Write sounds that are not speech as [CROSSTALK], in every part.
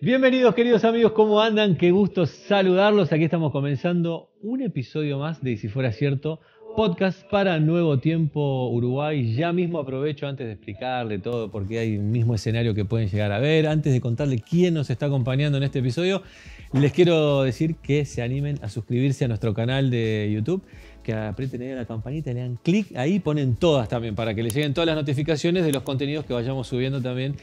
Bienvenidos queridos amigos, ¿cómo andan? Qué gusto saludarlos. Aquí estamos comenzando un episodio más de Si fuera cierto, podcast para Nuevo Tiempo Uruguay. Ya mismo aprovecho antes de explicarle todo porque hay un mismo escenario que pueden llegar a ver. Antes de contarle quién nos está acompañando en este episodio, les quiero decir que se animen a suscribirse a nuestro canal de YouTube que aprieten ahí a la campanita, le dan clic ahí, ponen todas también para que les lleguen todas las notificaciones de los contenidos que vayamos subiendo también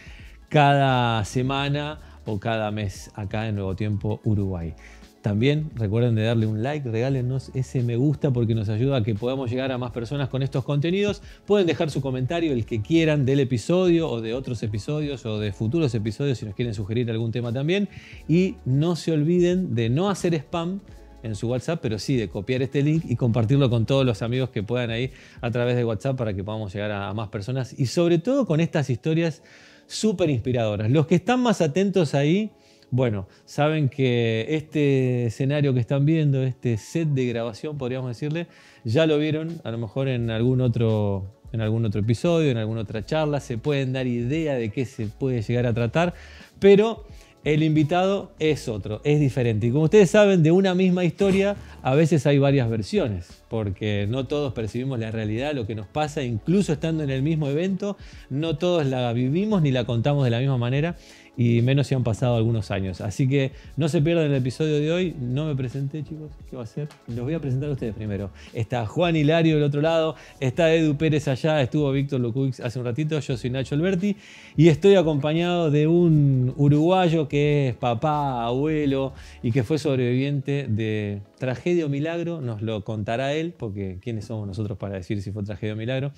cada semana o cada mes acá en Nuevo Tiempo Uruguay. También recuerden de darle un like, regálenos ese me gusta porque nos ayuda a que podamos llegar a más personas con estos contenidos. Pueden dejar su comentario, el que quieran, del episodio o de otros episodios o de futuros episodios si nos quieren sugerir algún tema también. Y no se olviden de no hacer spam en su WhatsApp, pero sí de copiar este link y compartirlo con todos los amigos que puedan ahí a través de WhatsApp para que podamos llegar a más personas y sobre todo con estas historias súper inspiradoras. Los que están más atentos ahí, bueno, saben que este escenario que están viendo, este set de grabación, podríamos decirle, ya lo vieron a lo mejor en algún otro en algún otro episodio, en alguna otra charla, se pueden dar idea de qué se puede llegar a tratar, pero el invitado es otro, es diferente. Y como ustedes saben, de una misma historia a veces hay varias versiones, porque no todos percibimos la realidad, lo que nos pasa, incluso estando en el mismo evento, no todos la vivimos ni la contamos de la misma manera y menos si han pasado algunos años. Así que no se pierdan el episodio de hoy. No me presenté, chicos. ¿Qué va a ser? Los voy a presentar a ustedes primero. Está Juan Hilario del otro lado, está Edu Pérez allá, estuvo Víctor Lucuix hace un ratito. Yo soy Nacho Alberti y estoy acompañado de un uruguayo que es papá, abuelo y que fue sobreviviente de tragedia o milagro. Nos lo contará él, porque ¿quiénes somos nosotros para decir si fue tragedia o milagro?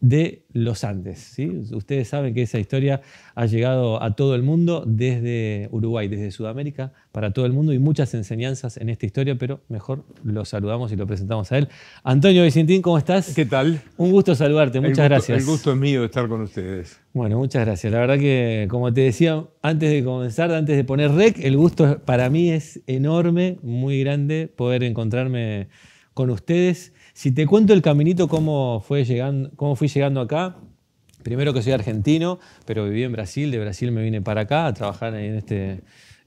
de los Andes. ¿sí? Ustedes saben que esa historia ha llegado a todo el mundo, desde Uruguay, desde Sudamérica, para todo el mundo, y muchas enseñanzas en esta historia, pero mejor lo saludamos y lo presentamos a él. Antonio Vicentín, ¿cómo estás? ¿Qué tal? Un gusto saludarte, muchas gracias. El gusto es mío estar con ustedes. Bueno, muchas gracias. La verdad que, como te decía antes de comenzar, antes de poner rec, el gusto para mí es enorme, muy grande poder encontrarme con ustedes si te cuento el caminito, cómo, fue llegando, cómo fui llegando acá, primero que soy argentino, pero viví en Brasil, de Brasil me vine para acá a trabajar en este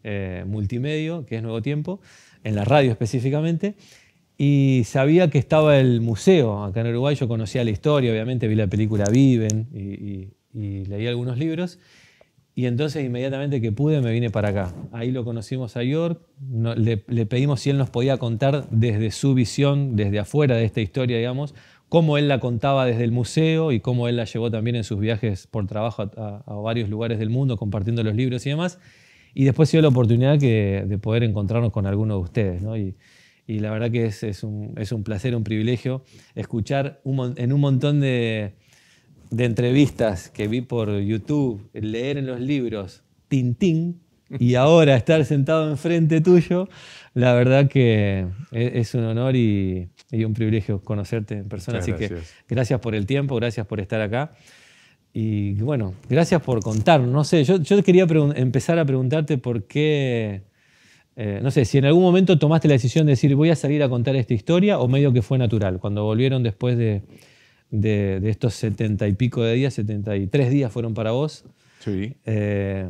eh, multimedio, que es Nuevo Tiempo, en la radio específicamente, y sabía que estaba el museo acá en Uruguay, yo conocía la historia, obviamente vi la película Viven y, y leí algunos libros, y entonces inmediatamente que pude me vine para acá. Ahí lo conocimos a York, le, pedimos si él nos podía contar desde su visión, desde afuera de esta historia, digamos, cómo él la contaba desde el museo y cómo él la llevó también en sus viajes por trabajo a, varios lugares del mundo, compartiendo los libros y demás. Y después se dio la oportunidad de poder encontrarnos con alguno de ustedes. Y, y la verdad que es, es, un, es un placer, un privilegio escuchar en un montón de de entrevistas que vi por YouTube, leer en los libros Tintín y [LAUGHS] ahora estar sentado enfrente tuyo, la verdad que e-, es un honor y, un privilegio conocerte en persona. Así que gracias por el tiempo, gracias por estar acá. Y bueno, gracias por contar. No sé, yo, quería empezar a preguntarte por qué, eh, no sé, si en algún momento tomaste la decisión de decir voy a salir a contar esta historia o medio que fue natural, cuando volvieron después de, de, estos setenta y pico de días, 73 días fueron para vos. Sí. Eh,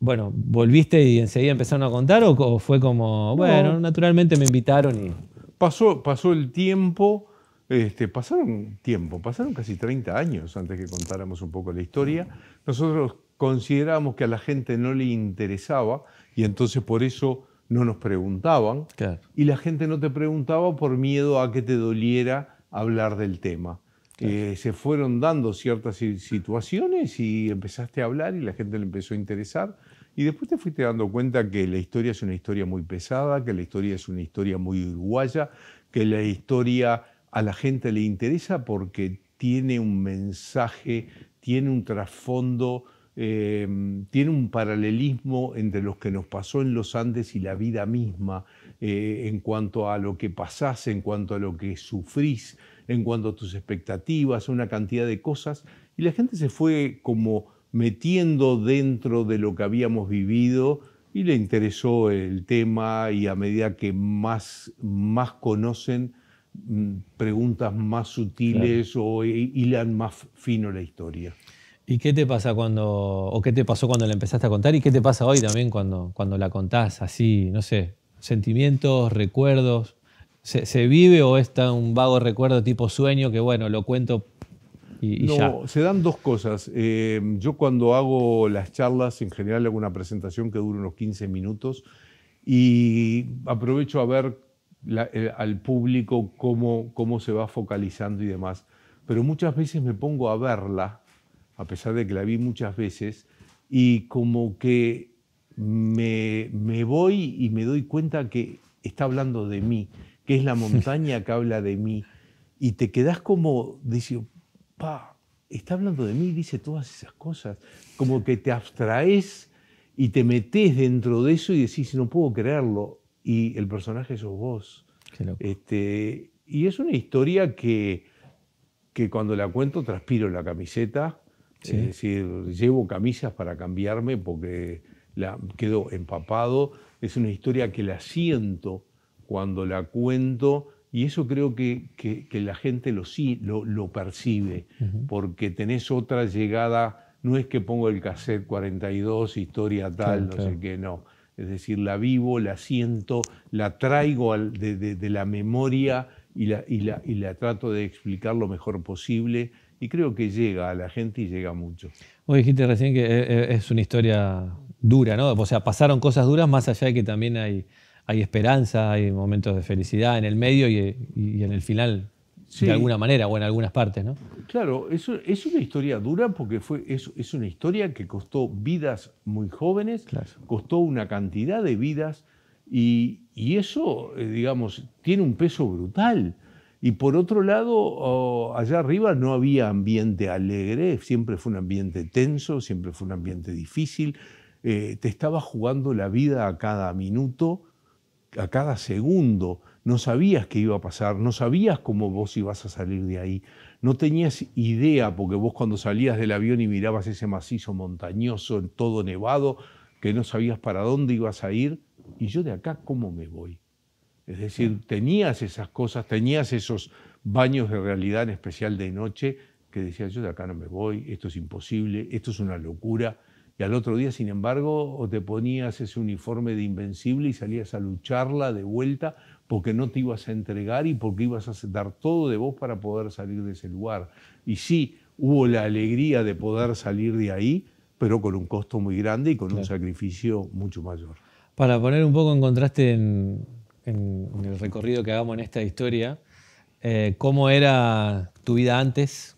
bueno, ¿volviste y enseguida empezaron a contar o, fue como, bueno, naturalmente me invitaron y... Pasó, pasó el tiempo, este, pasaron tiempo, pasaron casi 30 años antes que contáramos un poco la historia. Nosotros considerábamos que a la gente no le interesaba y entonces por eso no nos preguntaban. Y la gente no te preguntaba por miedo a que te doliera hablar del tema. Eh, se fueron dando ciertas situaciones y empezaste a hablar y la gente le empezó a interesar. Y después te fuiste dando cuenta que la historia es una historia muy pesada, que la historia es una historia muy uruguaya, que la historia a la gente le interesa porque tiene un mensaje, tiene un trasfondo, eh, tiene un paralelismo entre lo que nos pasó en los Andes y la vida misma. Eh, en cuanto a lo que pasás, en cuanto a lo que sufrís, en cuanto a tus expectativas, una cantidad de cosas. Y la gente se fue como metiendo dentro de lo que habíamos vivido y le interesó el tema y a medida que más, más conocen, mm, preguntas más sutiles o hilan más fino la historia. ¿Y qué te pasa cuando, o qué te pasó cuando la empezaste a contar y qué te pasa hoy también cuando, cuando la contás así, no sé, sentimientos, recuerdos? ¿Se, vive o es un vago recuerdo tipo sueño que, bueno, lo cuento y, no, se dan dos cosas. Eh, yo cuando hago las charlas, en general hago una presentación que dura unos 15 minutos y aprovecho a ver al público cómo, cómo se va focalizando y demás. Pero muchas veces me pongo a verla, a pesar de que la vi muchas veces, y como que me, voy y me doy cuenta que está hablando de mí, que es la [LAUGHS] montaña que habla de mí, y te quedas como, dice, pa, está hablando de mí, dice todas esas cosas, como que te abstraes y te metes dentro de eso y decís, no puedo creerlo, y el personaje sos vos. Este, y es una historia que, que cuando la cuento transpiro la camiseta, es decir, llevo camisas para cambiarme porque quedó quedo empapado, es una historia que la siento cuando la cuento y eso creo que, la gente lo, sí, lo, percibe, porque tenés otra llegada, no es que pongo el cassette 42, historia tal, no sé qué, no. Es decir, la vivo, la siento, la traigo de, la memoria y la, y, la, y la trato de explicar lo mejor posible y creo que llega a la gente y llega mucho. Vos dijiste recién que eh, eh, es una historia dura, ¿no? O sea, pasaron cosas duras más allá de que también hay, hay esperanza, hay momentos de felicidad en el medio y, en el final, de alguna manera, o en algunas partes, ¿no? Claro, eso es una historia dura porque fue, es, es una historia que costó vidas muy jóvenes, costó una cantidad de vidas y, eso, eh, digamos, tiene un peso brutal. Y por otro lado, allá arriba no había ambiente alegre, siempre fue un ambiente tenso, siempre fue un ambiente difícil, eh, te estabas jugando la vida a cada minuto, a cada segundo. No sabías qué iba a pasar, no sabías cómo vos ibas a salir de ahí, no tenías idea, porque vos cuando salías del avión y mirabas ese macizo montañoso, todo nevado, que no sabías para dónde ibas a ir, y yo de acá, ¿cómo me voy? Es decir, tenías esas cosas, tenías esos baños de realidad, en especial de noche, que decías, yo de acá no me voy, esto es imposible, esto es una locura. Y al otro día, sin embargo, o te ponías ese uniforme de invencible y salías a lucharla de vuelta porque no te ibas a entregar y porque ibas a dar todo de vos para poder salir de ese lugar. Y sí, hubo la alegría de poder salir de ahí, pero con un costo muy grande y con un sacrificio mucho mayor. Para poner un poco en contraste en, el recorrido que hagamos en esta historia, eh, ¿cómo era tu vida antes?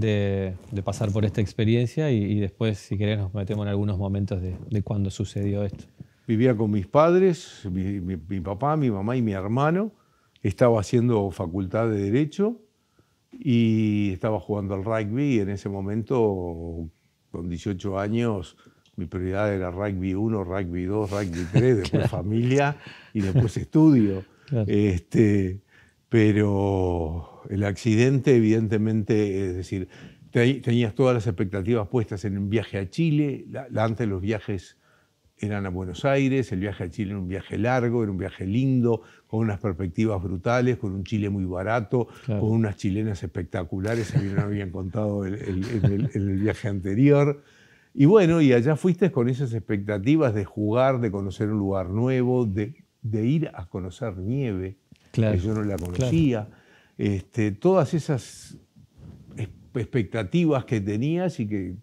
de, pasar por esta experiencia y, después, si querés, nos metemos en algunos momentos de, cuando sucedió esto. Vivía con mis padres, mi, papá, mi mamá y mi hermano. Estaba haciendo facultad de Derecho y estaba jugando al rugby. En ese momento, con 18 años, mi prioridad era rugby 1, rugby 2, rugby 3, [LAUGHS] después familia y después estudio. Este, pero el accidente, evidentemente, es decir, tenías todas las expectativas puestas en un viaje a Chile, antes los viajes eran a Buenos Aires, el viaje a Chile era un viaje largo, era un viaje lindo, con unas perspectivas brutales, con un Chile muy barato, con unas chilenas espectaculares, a mí no habían contado en el, viaje anterior. Y bueno, y allá fuiste con esas expectativas de jugar, de conocer un lugar nuevo, de, ir a conocer nieve, que yo no la conocía. Este, todas esas expectativas que tenías y que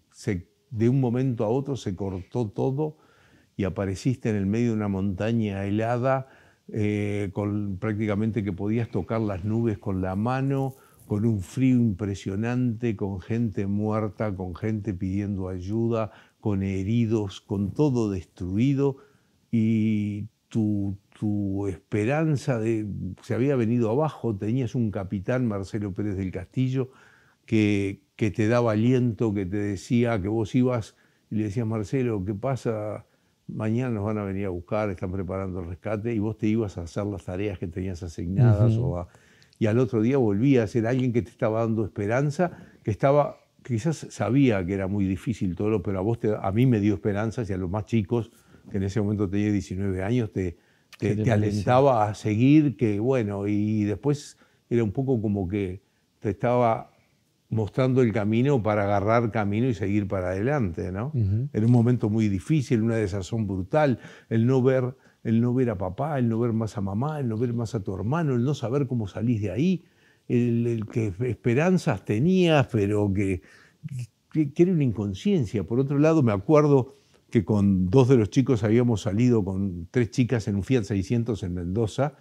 de un momento a otro se cortó todo y apareciste en el medio de una montaña helada, eh, con prácticamente que podías tocar las nubes con la mano, con un frío impresionante, con gente muerta, con gente pidiendo ayuda, con heridos, con todo destruido y tu tu esperanza de, se había venido abajo, tenías un capitán, Marcelo Pérez del Castillo, que, que te daba aliento, que te decía que vos ibas y le decías, Marcelo, ¿qué pasa? Mañana nos van a venir a buscar, están preparando el rescate, y vos te ibas a hacer las tareas que tenías asignadas y al otro día volvías, era alguien que te estaba dando esperanza, que estaba, quizás sabía que era muy difícil todo, pero a vos a mí me dio esperanzas y a los más chicos, que en ese momento tenía 19 años, te, te, alentaba a seguir, que bueno, y después era un poco como que te estaba mostrando el camino para agarrar camino y seguir para adelante, ¿no? Era un momento muy difícil, una desazón brutal, el no ver, el no ver a papá, el no ver más a mamá, el no ver más a tu hermano, el no saber cómo salís de ahí, el, que esperanzas tenías, pero que, que, que era una inconsciencia. Por otro lado, me acuerdo que con dos de los chicos habíamos salido con tres chicas en un Fiat 600 en Mendoza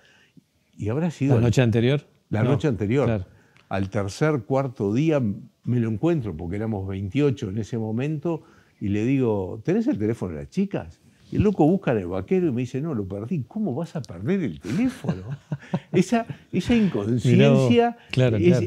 y habrá sido... ¿La noche anterior? La noche anterior. Al tercer, cuarto día me lo encuentro, porque éramos 28 en ese momento, y le digo, ¿tenés el teléfono de las chicas? Y el loco busca al vaquero y me dice, no, lo perdí. ¿Cómo vas a perder el teléfono? [LAUGHS] esa, inconsciencia,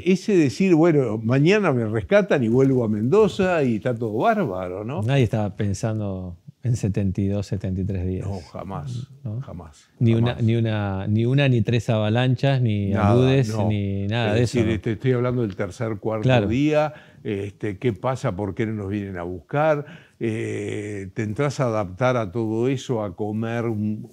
ese decir, bueno, mañana me rescatan y vuelvo a Mendoza y está todo bárbaro, ¿no? Nadie estaba pensando en 72, 73 días. No, jamás, jamás. Ni, Una, ni, una, ni una, ni tres avalanchas, ni aludes, ni nada de eso. Te este, estoy hablando del tercer, cuarto día, este, qué pasa, por qué no nos vienen a buscar eh, te entras a adaptar a todo eso, a comer un,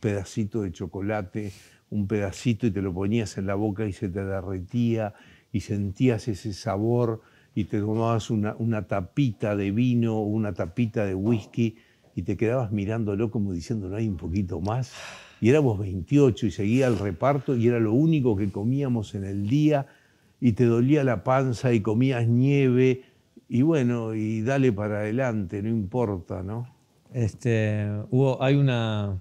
pedacito de chocolate, un pedacito y te lo ponías en la boca y se te derretía y sentías ese sabor y te tomabas una, tapita de vino una tapita de whisky y te quedabas mirándolo como diciendo, no hay un poquito más. Y éramos 28 y seguía el reparto y era lo único que comíamos en el día y te dolía la panza y comías nieve y bueno, y dale para adelante, no importa, ¿no? Este, Hugo, hay una,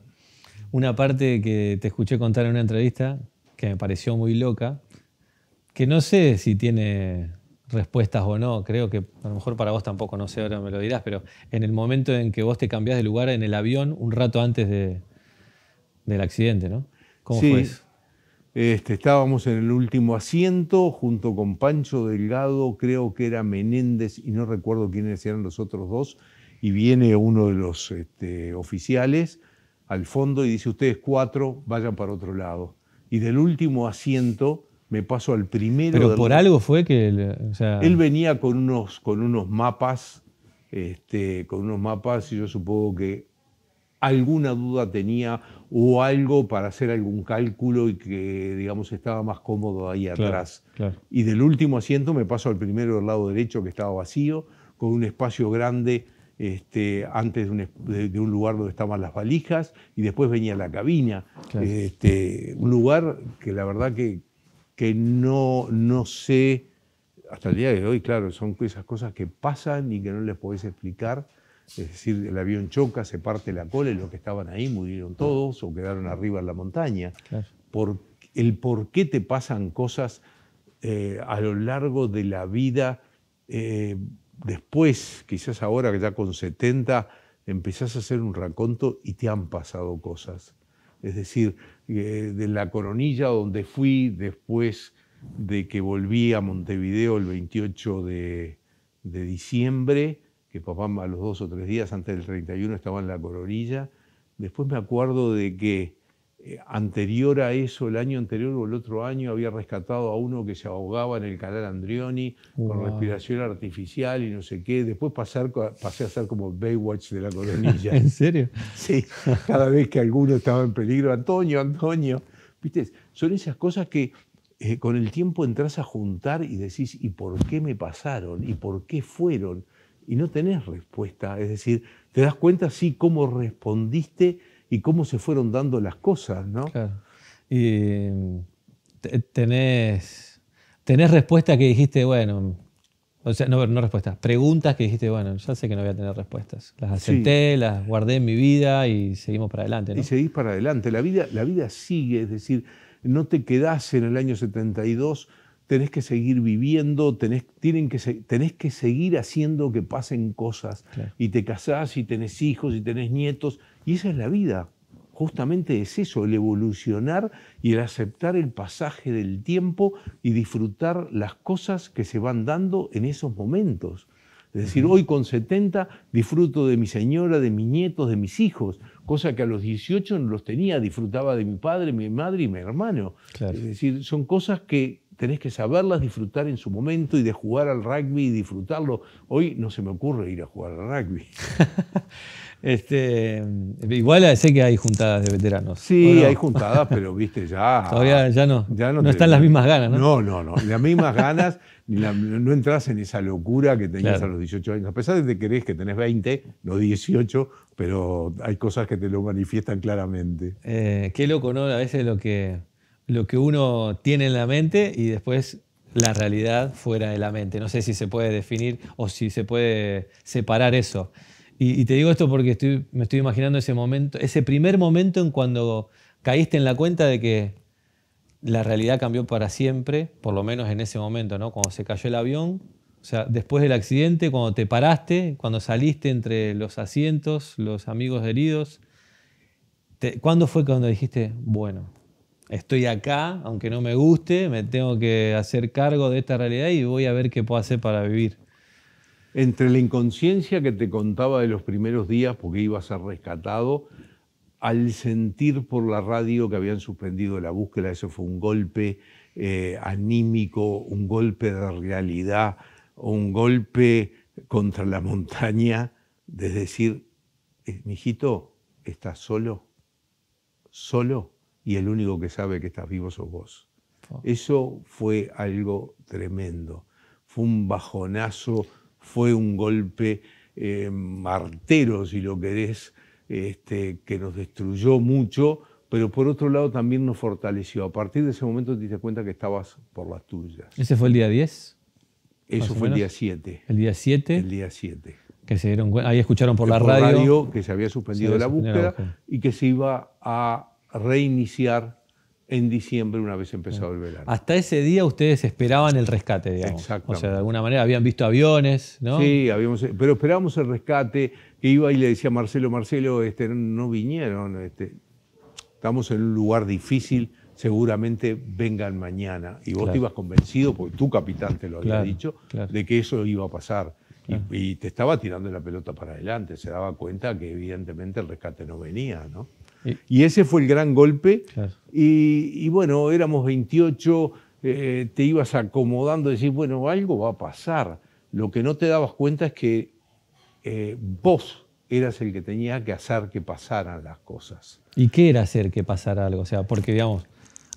una parte que te escuché contar en una entrevista que me pareció muy loca, que no sé si tiene respuestas o no, creo que a lo mejor para vos tampoco, no sé, ahora me lo dirás, pero en el momento en que vos te cambiás de lugar en el avión, un rato antes de, del accidente, ¿no? ¿Cómo fue eso? Este, estábamos en el último asiento junto con Pancho Delgado, creo que era Menéndez y no recuerdo quiénes eran los otros dos, y viene uno de los este, oficiales al fondo y dice, ustedes cuatro, vayan para otro lado. Y del último asiento me paso al primero. Pero por algo fue que... Él, venía con unos, con unos mapas, este, con unos mapas y yo supongo que alguna duda tenía o algo para hacer algún cálculo y que, digamos, estaba más cómodo ahí atrás. Y del último asiento me paso al primero del lado derecho que estaba vacío, con un espacio grande este, antes de un, lugar donde estaban las valijas y después venía la cabina. Este, un lugar que la verdad que, que no, no sé, hasta el día de hoy, claro, son esas cosas que pasan y que no les podéis explicar es decir, el avión choca, se parte la cola y los que estaban ahí murieron todos o quedaron arriba en la montaña. el por qué te pasan cosas eh, a lo largo de la vida eh, después, quizás ahora que ya con 70 empezás a hacer un raconto y te han pasado cosas. Es decir, eh, de la coronilla donde fui después de que volví a Montevideo el 28 de diciembre, que papá a los dos o tres días antes del 31 estaba en la coronilla. Después me acuerdo de que eh, anterior a eso, el año anterior o el otro año, había rescatado a uno que se ahogaba en el canal Andrioni con respiración artificial y no sé qué. Después pasé a ser como Baywatch de la [LAUGHS] coronilla. ¿En serio? Sí, cada vez que alguno estaba en peligro, Antonio, Antonio. ¿Viste? Son esas cosas que eh, con el tiempo entras a juntar y decís, ¿y por qué me pasaron? ¿Y por qué fueron? y no tenés respuesta. Es decir, te das cuenta, sí, cómo respondiste y cómo se fueron dando las cosas, ¿no? Claro. Y tenés, tenés respuesta que dijiste, bueno, o sea, no, no respuesta preguntas que dijiste, bueno, ya sé que no voy a tener respuestas. Las acepté, las guardé en mi vida y seguimos para adelante. Y seguís para adelante. La vida, la vida sigue, es decir, no te quedás en el año 72 tenés que seguir viviendo, tenés, tienen que, tenés que seguir haciendo que pasen cosas. Y te casás y tenés hijos y tenés nietos. Y esa es la vida. Justamente es eso, el evolucionar y el aceptar el pasaje del tiempo y disfrutar las cosas que se van dando en esos momentos. Es decir, hoy con 70 disfruto de mi señora, de mis nietos, de mis hijos, cosa que a los 18 no los tenía, disfrutaba de mi padre, mi madre y mi hermano. Es decir, son cosas que, tenés que saberlas disfrutar en su momento y de jugar al rugby y disfrutarlo. Hoy no se me ocurre ir a jugar al rugby. [LAUGHS] este, igual sé que hay juntadas de veteranos. Sí, hay juntadas, pero viste, ya. [LAUGHS] Todavía ya no. Ya no, están las mismas ganas, ¿no? No, no, no. Las mismas ganas, [LAUGHS] no entras en esa locura que tenías a los 18 años. A pesar de que crees que tenés 20, no 18, pero hay cosas que te lo manifiestan claramente. Eh, qué loco, ¿no? A veces lo que lo que uno tiene en la mente y después la realidad fuera de la mente. No sé si se puede definir o si se puede separar eso. Y, te digo esto porque me estoy imaginando ese momento, ese primer momento en cuando caíste en la cuenta de que la realidad cambió para siempre, por lo menos en ese momento, ¿no? Cuando se cayó el avión, o sea, después del accidente, cuando te paraste, cuando saliste entre los asientos, los amigos heridos, te, ¿cuándo fue cuando dijiste, bueno, estoy acá, aunque no me guste, me tengo que hacer cargo de esta realidad y voy a ver qué puedo hacer para vivir. Entre la inconsciencia que te contaba de los primeros días, porque ibas a ser rescatado, al sentir por la radio que habían suspendido la búsqueda, eso fue un golpe eh, anímico, un golpe de realidad, un golpe contra la montaña, de decir, hijito, eh, estás solo, solo y el único que sabe que estás vivo sos vos. Eso fue algo tremendo. Fue un bajonazo, fue un golpe eh, martero, si lo querés, este, que nos destruyó mucho, pero por otro lado también nos fortaleció. A partir de ese momento te diste cuenta que estabas por las tuyas. ¿Ese fue el día 10? Eso fue el día 7. ¿El día 7? El día 7. ahí escucharon por, la radio, que se había suspendido, la búsqueda y que se iba a reiniciar en diciembre una vez empezado el verano. Hasta ese día ustedes esperaban el rescate, digamos. Exacto. O sea, de alguna manera habían visto aviones, ¿no? Sí, habíamos, pero esperábamos el rescate. que Iba y le decía Marcelo, Marcelo, este, no vinieron, este, estamos en un lugar difícil, seguramente vengan mañana. Y vos te ibas convencido, porque tu capitán te lo había dicho, de que eso iba a pasar. y te estaba tirando la pelota para adelante, se daba cuenta que evidentemente el rescate no venía, ¿no? Y, ese fue el gran golpe. Y, bueno, éramos 28, eh, te ibas acomodando, decís, bueno, algo va a pasar. Lo que no te dabas cuenta es que eh, vos eras el que tenía que hacer que pasaran las cosas. ¿Y qué era hacer que pasara algo? O sea, porque digamos,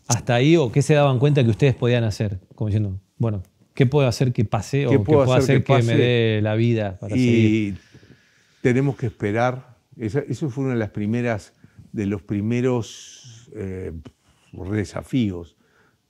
hasta ahí o qué se daban cuenta que ustedes podían hacer, como diciendo, bueno, ¿qué puedo hacer que pase o qué puedo, hacer, que, me dé la vida para y Tenemos que esperar. Esa, eso fue una de las primeras de los primeros eh, desafíos.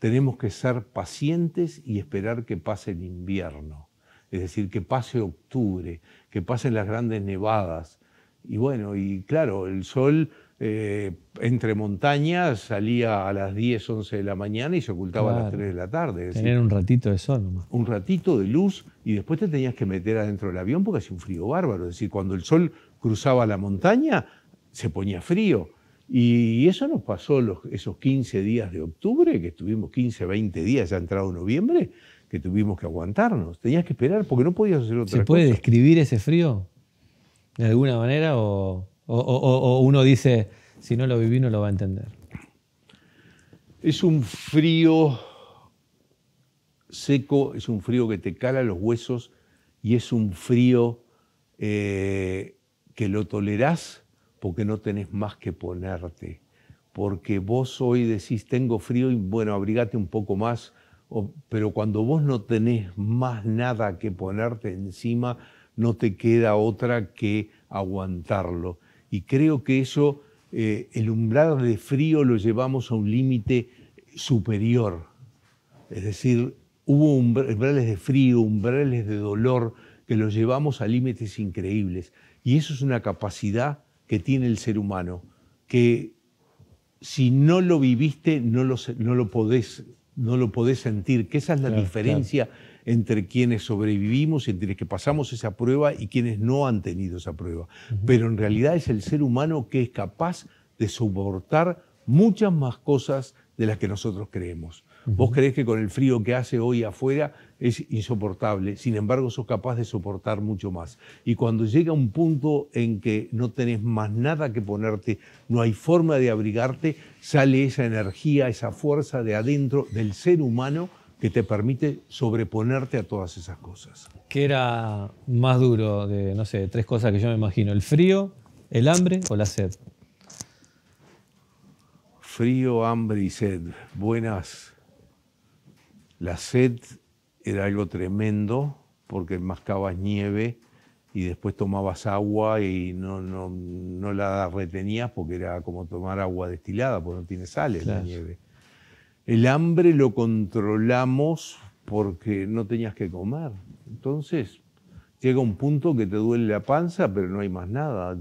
Tenemos que ser pacientes y esperar que pase el invierno, es decir, que pase octubre, que pasen las grandes nevadas. Y bueno, y claro, el sol eh, entre montañas salía a las 10, 11 de la mañana y se ocultaba a las 3 de la tarde. Tener un ratito de sol Un ratito de luz y después te tenías que meter adentro del avión porque hacía un frío bárbaro. Es decir, cuando el sol cruzaba la montaña se ponía frío. Y eso nos pasó esos 15 días de octubre, que estuvimos 15, 20 días, ya entrado noviembre, que tuvimos que aguantarnos. Tenías que esperar porque no podías hacer otra cosa ¿Se puede describir ese frío de alguna manera? O, uno dice, si no lo viví, no lo va a entender? Es un frío seco, es un frío que te cala los huesos y es un frío eh, que lo tolerás porque no tenés más que ponerte, porque vos hoy decís tengo frío y bueno, abrigate un poco más, pero cuando vos no tenés más nada que ponerte encima, no te queda otra que aguantarlo. Y creo que eso, eh, el umbral de frío lo llevamos a un límite superior. Es decir, hubo umbrales de frío, umbrales de dolor, que los llevamos a límites increíbles. Y eso es una capacidad que tiene el ser humano, que si no lo viviste, no lo, no lo, podés, no lo podés sentir, que esa es la diferencia entre quienes sobrevivimos, y entre que pasamos esa prueba y quienes no han tenido esa prueba. Pero en realidad es el ser humano que es capaz de soportar muchas más cosas de las que nosotros creemos. Vos crees que con el frío que hace hoy afuera es insoportable, sin embargo sos capaz de soportar mucho más. Y cuando llega un punto en que no tenés más nada que ponerte, no hay forma de abrigarte, sale esa energía, esa fuerza de adentro del ser humano que te permite sobreponerte a todas esas cosas. ¿Qué era más duro de, no sé, tres cosas que yo me imagino? ¿El frío, el hambre o la sed? frío, hambre y sed. Buenas. La sed era algo tremendo porque mascabas nieve y después tomabas agua y no, no, no la retenías porque era como tomar agua destilada, porque no tiene sales la nieve. El hambre lo controlamos porque no tenías que comer. Entonces llega un punto que te duele la panza, pero no hay más nada.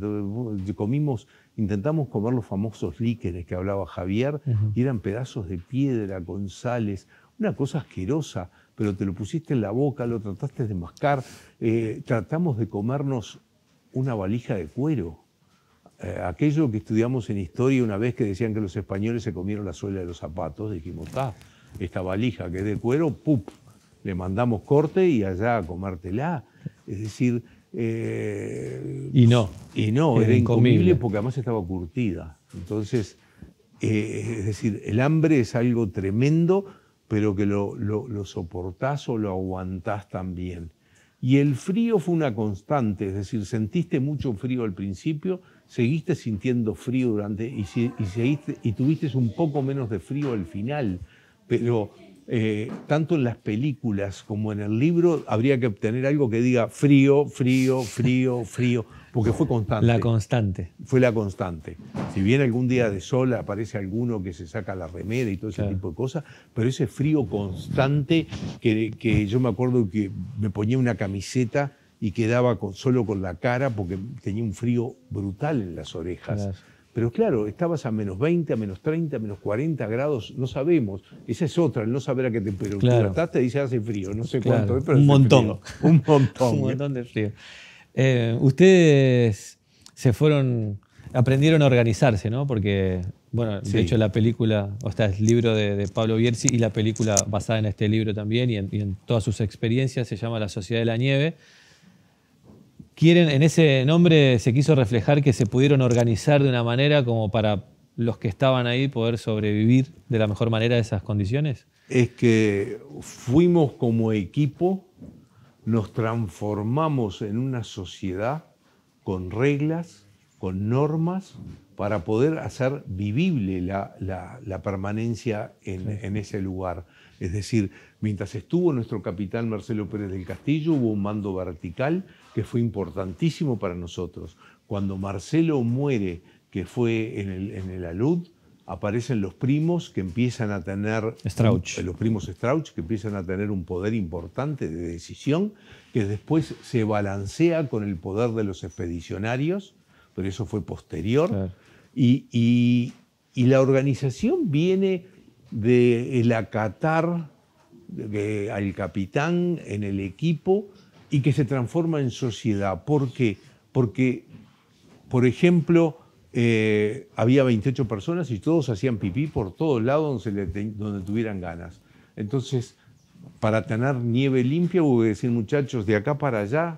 Comimos intentamos comer los famosos líquenes que hablaba Javier, y eran pedazos de piedra con sales, una cosa asquerosa, pero te lo pusiste en la boca, lo trataste de mascar. Eh, tratamos de comernos una valija de cuero. Eh, aquello que estudiamos en historia una vez que decían que los españoles se comieron la suela de los zapatos, dijimos, ah, esta valija que es de cuero, ¡pup! Le mandamos corte y allá a comértela. Es decir, eh, y no. Y no, era, era porque además estaba curtida. Entonces, eh, es decir, el hambre es algo tremendo, pero que lo, lo, soportás o lo aguantás también. Y el frío fue una constante, es decir, sentiste mucho frío al principio, seguiste sintiendo frío durante y, y, y tuviste un poco menos de frío al final, pero eh, tanto en las películas como en el libro, habría que obtener algo que diga frío, frío, frío, [LAUGHS] frío, porque fue constante. La constante. Fue la constante. Si bien algún día de sol aparece alguno que se saca la remera y todo ese tipo de cosas, pero ese frío constante que, yo me acuerdo que me ponía una camiseta y quedaba solo con la cara porque tenía un frío brutal en las orejas. Pero claro, estabas a menos 20, a menos 30, a menos 40 grados, no sabemos. Esa es otra, el no saber a qué temperatura claro. estás, te dice hace frío, no sé cuánto, eh, pero un, montón. un montón. [LAUGHS] un ¿eh? montón de frío. Eh, ustedes se fueron, aprendieron a organizarse, ¿no? Porque, bueno, de hecho la película, o sea, el libro de, Pablo Bierzi y la película basada en este libro también y en todas sus experiencias se llama La Sociedad de la Nieve quieren, en ese nombre se quiso reflejar que se pudieron organizar de una manera como para los que estaban ahí poder sobrevivir de la mejor manera a esas condiciones? Es que fuimos como equipo, nos transformamos en una sociedad con reglas, con normas, para poder hacer vivible la, permanencia en, en, ese lugar. Es decir, mientras estuvo nuestro capitán Marcelo Pérez del Castillo, hubo un mando vertical, que fue importantísimo para nosotros. Cuando Marcelo muere, que fue en el, alud, aparecen los primos que empiezan a tener... Strauch. Eh, los primos Strauch, que empiezan a tener un poder importante de decisión, que después se balancea con el poder de los expedicionarios, pero eso fue posterior. Y, la organización viene del de acatar al capitán en el equipo y que se transforma en sociedad. ¿Por qué? Porque, por ejemplo, eh, había 28 personas y todos hacían pipí por todos lados donde, tuvieran ganas. Entonces, para tener nieve limpia hubo que decir, muchachos, de acá para allá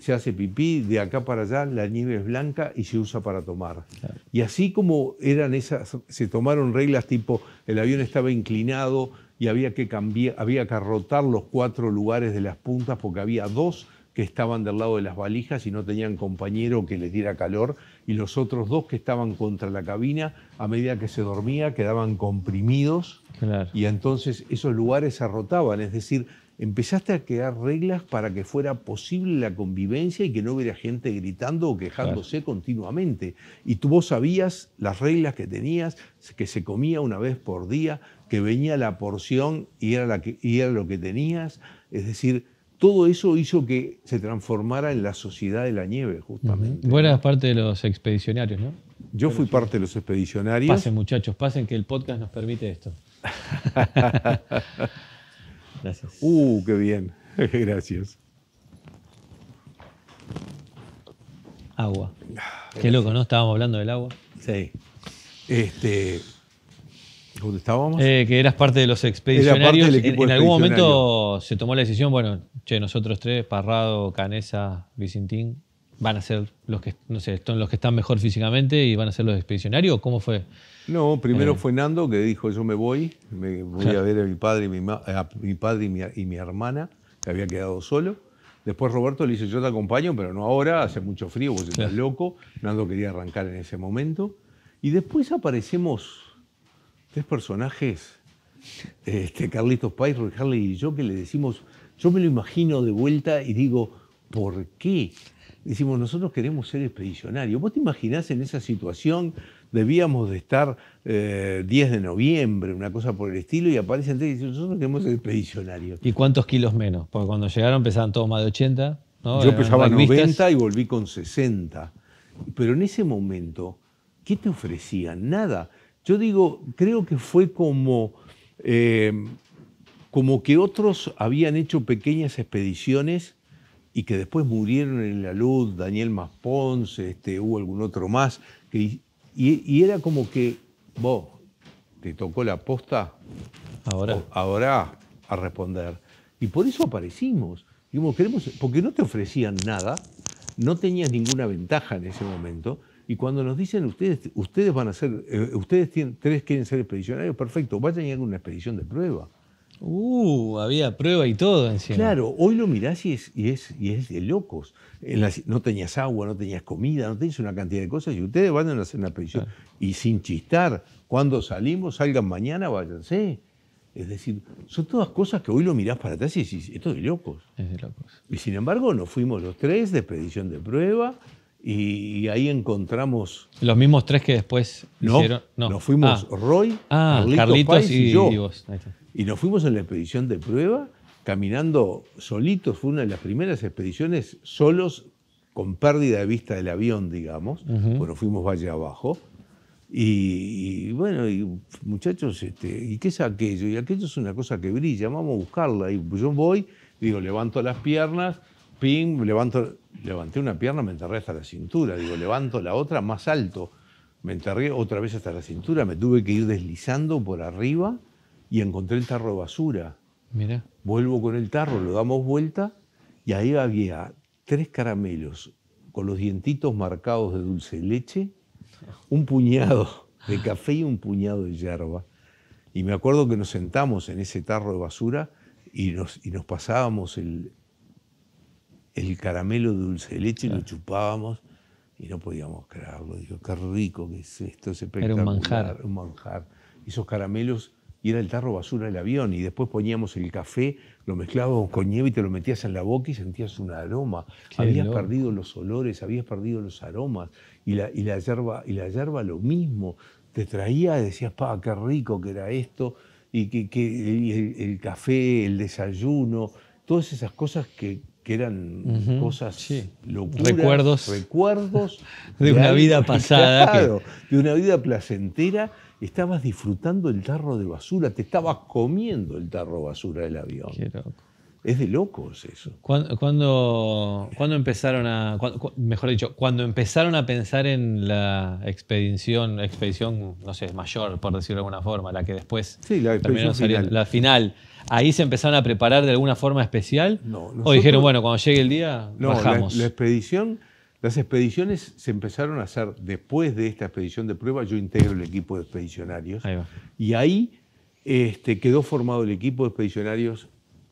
se hace pipí, de acá para allá la nieve es blanca y se usa para tomar. Y así como eran esas, se tomaron reglas tipo, el avión estaba inclinado, y había que, cambiar, había que rotar los cuatro lugares de las puntas porque había dos que estaban del lado de las valijas y no tenían compañero que les diera calor, y los otros dos que estaban contra la cabina, a medida que se dormía, quedaban comprimidos, y entonces esos lugares se rotaban, es decir, empezaste a crear reglas para que fuera posible la convivencia y que no hubiera gente gritando o quejándose continuamente. Y tú vos sabías las reglas que tenías, que se comía una vez por día, que venía la porción y era, lo que tenías. Es decir, todo eso hizo que se transformara en la sociedad de la nieve, justamente. Vos parte de los expedicionarios, ¿no? Yo fui parte de los expedicionarios. Pasen, muchachos, pasen que el podcast nos permite esto. [LAUGHS] Gracias. Uh, qué bien. [LAUGHS] Gracias. Agua. Ah, qué loco, ¿no? Estábamos hablando del agua. Sí. Este. ¿Dónde estábamos? Eh, que eras parte de los expedicionarios. en, en, algún momento se tomó la decisión, bueno, che, nosotros tres, Parrado, Canesa, Vicentín, van a ser los que, no sé, los que están mejor físicamente y van a ser los expedicionarios? ¿Cómo fue? No, primero eh, fue Nando que dijo, yo me voy, me voy a ver a mi padre, y mi, a mi padre y mi, hermana, que había quedado solo. Después Roberto le dice, yo te acompaño, pero no ahora, hace mucho frío, vos estás loco. Nando quería arrancar en ese momento. Y después aparecemos tres personajes, este, Carlitos Pais, Roy Harley y yo, que le decimos, yo me lo imagino de vuelta y digo, ¿por qué? decimos, nosotros queremos ser expedicionarios. ¿Vos te imaginás en esa situación? Debíamos de estar 10 eh, de noviembre, una cosa por el estilo, y aparecen tres y dicen, nosotros queremos ser expedicionarios. ¿Y cuántos kilos menos? Porque cuando llegaron pesaban todos más de 80. Yo pesaba 90 y volví con 60. Pero en ese momento, ¿qué te ofrecían? Nada. Yo digo, creo que fue como... Eh, como que otros habían hecho pequeñas expediciones y que después murieron en la luz, Daniel Masponce, este, hubo algún otro más, y, era como que vos te tocó la posta, ahora. ahora a responder. Y por eso aparecimos, queremos, porque no te ofrecían nada, no tenías ninguna ventaja en ese momento, y cuando nos dicen ustedes, ustedes van a ser, eh, ustedes tienen, tres quieren ser expedicionarios, perfecto, vayan a una expedición de prueba. Uh, había prueba y todo encima. Claro, hoy lo mirás y es, y es, y es de locos. no tenías agua, no tenías comida, no tenías una cantidad de cosas y ustedes van a hacer una expedición Y sin chistar, cuando salimos, salgan mañana, váyanse. Es decir, son todas cosas que hoy lo mirás para atrás y decís, esto es de locos. Es de locos. Y sin embargo, nos fuimos los tres de expedición de prueba y ahí encontramos. Los mismos tres que después no, No, nos fuimos ah. Roy, ah, Carlitos y, yo. Y, nos fuimos en la expedición de prueba, caminando solitos. Fue una de las primeras expediciones solos, con pérdida de vista del avión, digamos. Bueno, pues fuimos valle abajo. Y, y, bueno, y muchachos, este, ¿y qué es aquello? Y aquello es una cosa que brilla, vamos a buscarla. Y yo voy, digo, levanto las piernas, levanto, levanté una pierna, me enterré hasta la cintura, digo, levanto la otra más alto, me enterré otra vez hasta la cintura, me tuve que ir deslizando por arriba y encontré el tarro de basura. Mira. Vuelvo con el tarro, lo damos vuelta y ahí había tres caramelos con los dientitos marcados de dulce de leche, un puñado de café y un puñado de hierba. Y me acuerdo que nos sentamos en ese tarro de basura y nos, y nos pasábamos el, el caramelo dulce de leche, y lo chupábamos y no podíamos crearlo. dijo qué rico que es esto, se pequeño Era un manjar. Un manjar. Esos caramelos, y era el tarro basura del avión, y después poníamos el café, lo mezclábamos con nieve y te lo metías en la boca y sentías un aroma. habías perdido los olores, habías perdido los aromas, y la, y la, yerba, y la yerba lo mismo. Te traía, decías, pa, qué rico que era esto, y que, que el, café, el desayuno, todas esas cosas que, que eran cosas locuras, recuerdos, recuerdos [LAUGHS] de, una vida pasada, de una vida placentera, estabas disfrutando el tarro de basura, te estabas comiendo el tarro de basura del avión. Es de locos eso. ¿Cuándo, empezaron a, mejor dicho, cuando empezaron a pensar en la expedición, expedición, no sé, mayor, por decirlo de alguna forma, la que después sí, la expedición final. la final, ahí se empezaron a preparar de alguna forma especial? No, o dijeron, bueno, cuando llegue el día, bajamos. La, la, expedición, las expediciones se empezaron a hacer después de esta expedición de prueba, yo integro el equipo de expedicionarios, y ahí este, quedó formado el equipo de expedicionarios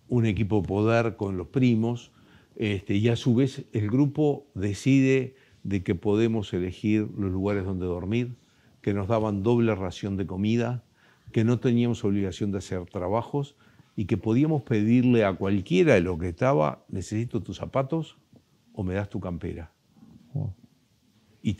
un equipo poder con los primos, este, y a su vez el grupo decide de que podemos elegir los lugares donde dormir, que nos daban doble ración de comida, que no teníamos obligación de hacer trabajos y que podíamos pedirle a cualquiera de lo que estaba, necesito tus zapatos o me das tu campera. Y,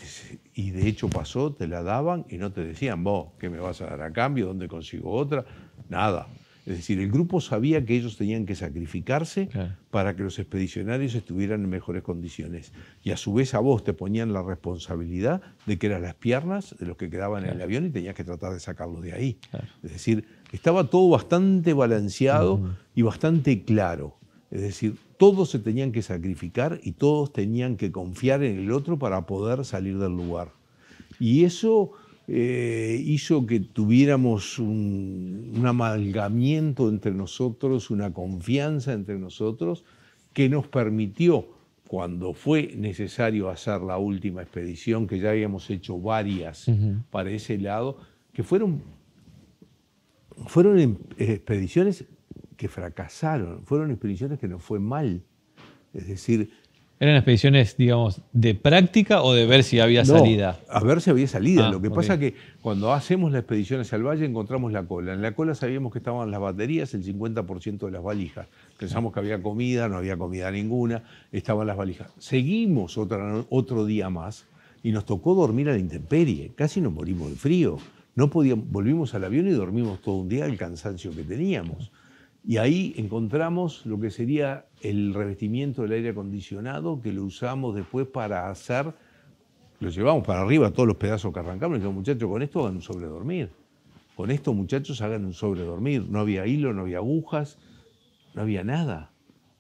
y, de hecho pasó, te la daban y no te decían, vos, ¿qué me vas a dar a cambio? ¿Dónde consigo otra? Nada. Es decir, el grupo sabía que ellos tenían que sacrificarse para que los expedicionarios estuvieran en mejores condiciones. Y a su vez a vos te ponían la responsabilidad de que eran las piernas de los que quedaban en el avión y tenías que tratar de sacarlo de ahí. Es decir, estaba todo bastante balanceado y bastante claro. Es decir, todos se tenían que sacrificar y todos tenían que confiar en el otro para poder salir del lugar. Y eso eh, hizo que tuviéramos un, amalgamiento entre nosotros, una confianza entre nosotros, que nos permitió, cuando fue necesario hacer la última expedición, que ya habíamos hecho varias para ese lado, que fueron, fueron em, expediciones que fracasaron, fueron expediciones que nos fue mal. Es decir, ¿Eran expediciones, digamos, de práctica o de ver si había salida? A ver si había salida. Ah, Lo que pasa es que cuando hacemos las expediciones al valle encontramos la cola. En la cola sabíamos que estaban las baterías, el 50% de las valijas. Pensamos que había comida, no había comida ninguna, estaban las valijas. Seguimos otro día más y nos tocó dormir a la intemperie. Casi nos morimos de frío. No podíamos, volvimos al avión y dormimos todo un día el cansancio que teníamos. Y ahí encontramos lo que sería el revestimiento del aire acondicionado, que lo usamos después para hacer, lo llevamos para arriba todos los pedazos que arrancamos, y dijimos, muchachos, con esto hagan un sobredormir. Con esto, muchachos, hagan un sobredormir. No había hilo, no había agujas, no había nada.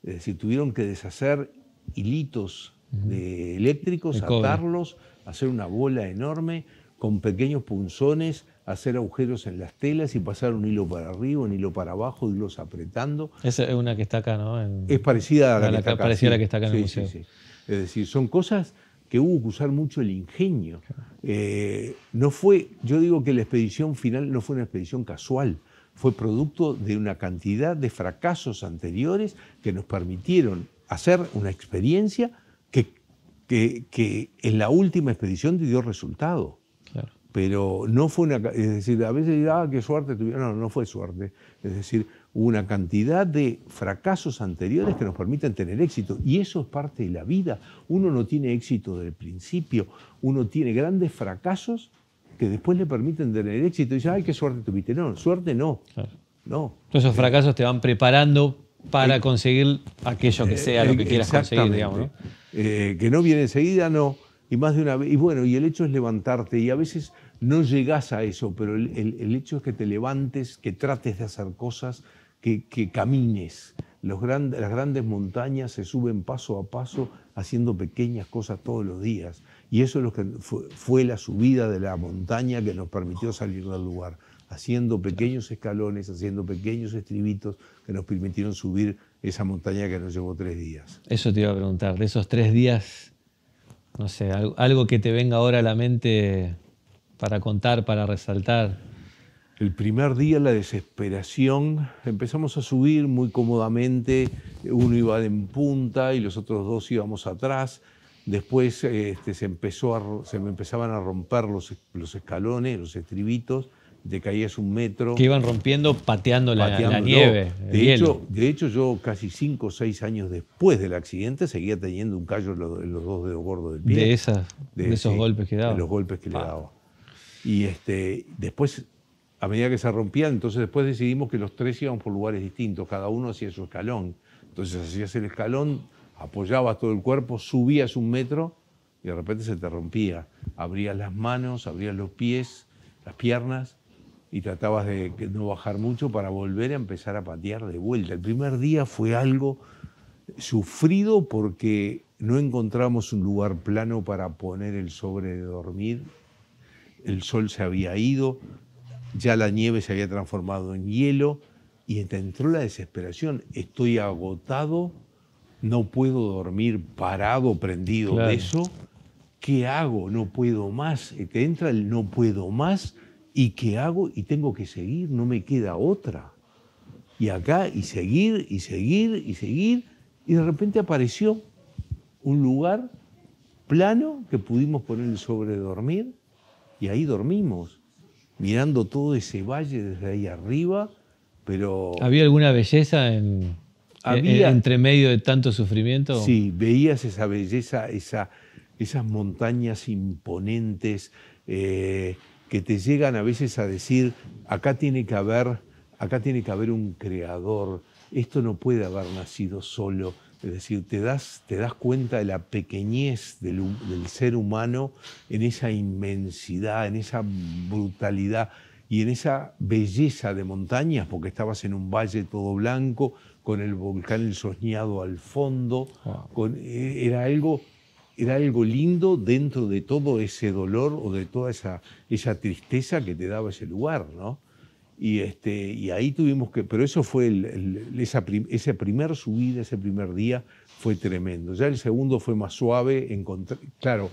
Es decir, tuvieron que deshacer hilitos de eléctricos, atarlos, hacer una bola enorme con pequeños punzones, hacer agujeros en las telas y pasar un hilo para arriba, un hilo para abajo, irlos apretando. Esa es una que está acá, ¿no? es parecida a la, que, está acá, la que en el museo. es decir, son cosas que hubo que usar mucho el ingenio. Eh, no fue, yo digo que la expedición final no fue una expedición casual, fue producto de una cantidad de fracasos anteriores que nos permitieron hacer una experiencia que, que, que en la última expedición dio resultado pero no fue una. Es decir, a veces dirá, que ah, qué suerte tuvieron. No, no fue suerte. Es decir, hubo una cantidad de fracasos anteriores que nos permiten tener éxito. Y eso es parte de la vida. Uno no tiene éxito del principio. Uno tiene grandes fracasos que después le permiten tener éxito. Y dice, ay, qué suerte tuviste. No, suerte no. No. Todos esos fracasos te van preparando para eh, conseguir aquello que sea lo que eh, quieras conseguir, digamos. Eh, que no viene enseguida, no y más de una vez, y bueno, y el hecho es levantarte, y a veces no llegas a eso, pero el, hecho es que te levantes, que trates de hacer cosas, que, camines. las grandes montañas se suben paso a paso haciendo pequeñas cosas todos los días. Y eso es lo que fue, fue la subida de la montaña que nos permitió salir del lugar, haciendo pequeños escalones, haciendo pequeños estribitos que nos permitieron subir esa montaña que nos llevó tres días. Eso te iba a preguntar, de esos tres días no sé, algo, que te venga ahora a la mente para contar, para resaltar. El primer día, la desesperación, empezamos a subir muy cómodamente, uno iba en punta y los otros dos íbamos atrás. Después este, se, empezó a, se me empezaban a romper los, los escalones, los estribitos, te caías un metro. Que iban rompiendo, pateando la, nieve. De hecho, de hecho, yo casi cinco o seis años después del accidente seguía teniendo un callo en los, dos dedos gordos del pie. De, esas, de, esos golpes que daba. De los golpes que le daba. Y este, después, a medida que se rompían, entonces después decidimos que los tres iban por lugares distintos, cada uno hacía su escalón. Entonces hacías el escalón, apoyabas todo el cuerpo, subías un metro y de repente se te rompía. Abrías las manos, abrías los pies, las piernas y tratabas de no bajar mucho para volver a empezar a patear de vuelta. El primer día fue algo sufrido porque no encontramos un lugar plano para poner el sobre de dormir. El sol se había ido, ya la nieve se había transformado en hielo y te entró la desesperación. Estoy agotado, no puedo dormir parado, prendido de eso. ¿Qué hago? No puedo más. Te entra el no puedo más ¿Y qué hago? Y tengo que seguir, no me queda otra. Y acá, y seguir, y seguir, y seguir. Y de repente apareció un lugar plano que pudimos poner sobre dormir. Y ahí dormimos, mirando todo ese valle desde ahí arriba. Pero. ¿Había alguna belleza en, había, entre medio de tanto sufrimiento? Sí, veías esa belleza, esas montañas imponentes. Eh, que te llegan a veces a decir, acá tiene que haber, acá tiene que haber un creador, esto no puede haber nacido solo. Es decir, te das, te das cuenta de la pequeñez del, ser humano en esa inmensidad, en esa brutalidad y en esa belleza de montañas, porque estabas en un valle todo blanco, con el volcán Soñado al fondo, con, e, era algo era algo lindo dentro de todo ese dolor o de toda esa, esa tristeza que te daba ese lugar, ¿no? Y, este, y ahí tuvimos que, pero eso fue, el, esa, primer subida, ese primer día fue tremendo. Ya el segundo fue más suave, encontré, claro,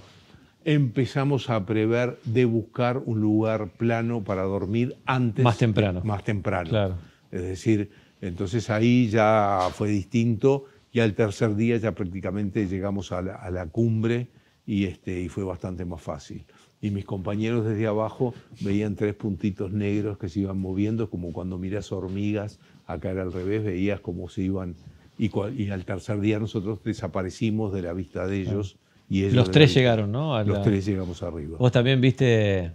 empezamos a prever de buscar un lugar plano para dormir antes. Más temprano. Más temprano. Claro. Es decir, entonces ahí ya fue distinto y al tercer día ya prácticamente llegamos a la, cumbre y, este, y fue bastante más fácil. Y mis compañeros desde abajo veían tres puntitos negros que se iban moviendo, como cuando miras hormigas, acá era al revés, veías cómo se iban. Y, al tercer día nosotros desaparecimos de la vista de ellos. Y Los tres llegaron, ¿no? Los tres llegamos arriba. Vos también viste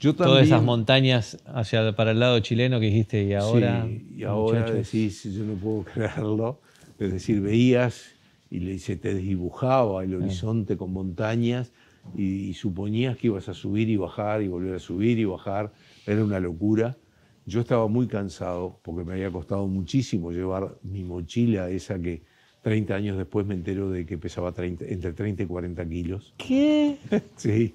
yo también, Todas esas montañas hacia para el lado chileno que dijiste y ahora. Sí, y ahora decís, yo no puedo [LAUGHS] creerlo. Es decir, veías y se te dibujaba el horizonte con montañas y, suponías que ibas a subir y bajar y volver a subir y bajar. Era una locura. Yo estaba muy cansado porque me había costado muchísimo llevar mi mochila, esa que 30 años después me enteró de que pesaba entre 30 y 40 kilos. ¿Qué? [LAUGHS] sí.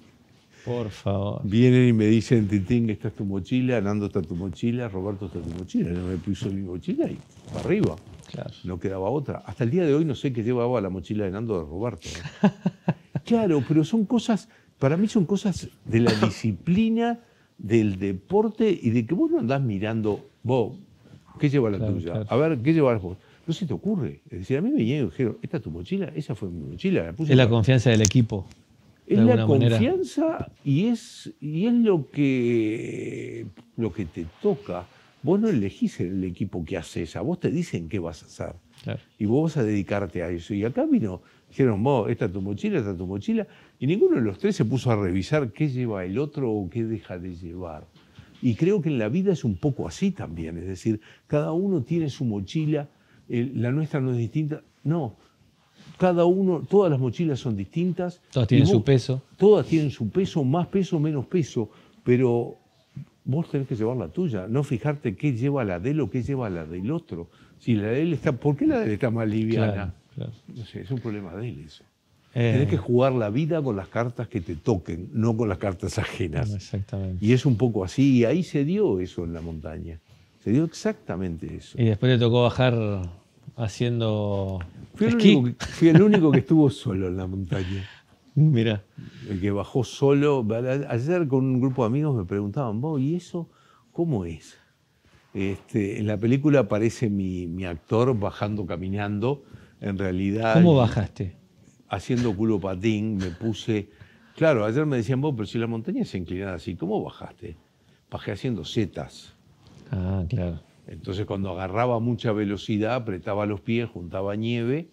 Por favor. Vienen y me dicen, Titín, esta es tu mochila, Nando está tu mochila, Roberto está tu mochila. Yo me puso mi mochila y arriba. No quedaba otra. Hasta el día de hoy no sé qué llevaba la mochila de Nando de Roberto. ¿eh? [LAUGHS] claro, pero son cosas, para mí son cosas de la disciplina, del deporte y de que vos no andás mirando, vos, ¿qué lleva la tuya? A ver, ¿qué llevas vos? No se te ocurre. Es decir, a mí me dijeron, ¿esta es tu mochila? Esa fue mi mochila. puse es la confianza del equipo. es la confianza y es, y es lo, que, lo que te toca. Vos no elegís el equipo que haces, a vos te dicen qué vas a hacer. Y vos vas a dedicarte a eso. Y acá vino, dijeron, vos, esta es tu mochila, esta es tu mochila. Y ninguno de los tres se puso a revisar qué lleva el otro o qué deja de llevar. Y creo que en la vida es un poco así también. Es decir, cada uno tiene su mochila, la nuestra no es distinta. No, cada uno, todas las mochilas son distintas. Todas tienen su peso. Todas tienen su peso, más peso, menos peso, pero vos tenés que llevar la tuya, no fijarte qué lleva la de él o qué lleva la del otro. Si la de él está, ¿por qué la de él está más liviana? No sé, es un problema de él eso. Eh. Tienes que jugar la vida con las cartas que te toquen, no con las cartas ajenas. Exactamente. Y es un poco así, y ahí se dio eso en la montaña. Se dio exactamente eso. Y después le tocó bajar haciendo. fui el único que estuvo solo en la montaña. [LAUGHS] Mira. El que bajó solo. Ayer con un grupo de amigos me preguntaban, ¿y eso cómo es? Este, en la película aparece mi, actor bajando, caminando. En realidad. ¿Cómo bajaste? Haciendo culo patín, me puse. Claro, ayer me decían, pero si la montaña se inclinada así, ¿cómo bajaste? Bajé haciendo setas. Ah, claro. Entonces, cuando agarraba mucha velocidad, apretaba los pies, juntaba nieve,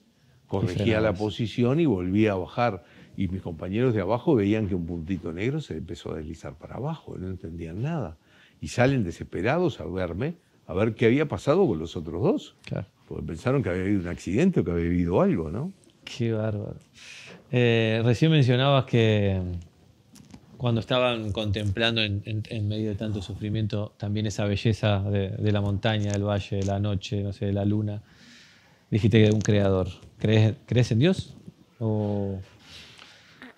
corregía la posición y volvía a bajar y mis compañeros de abajo veían que un puntito negro se empezó a deslizar para abajo, no entendían nada. Y salen desesperados a verme, a ver qué había pasado con los otros dos. Claro. Porque pensaron que había habido un accidente o que había habido algo, ¿no? Qué bárbaro. Eh, recién mencionabas que mm, cuando estaban contemplando en, medio de tanto sufrimiento también esa belleza de, la montaña, del valle, de la noche, no sé, de la luna, dijiste que era un creador. ¿Crees, ¿Crees en Dios? ¿O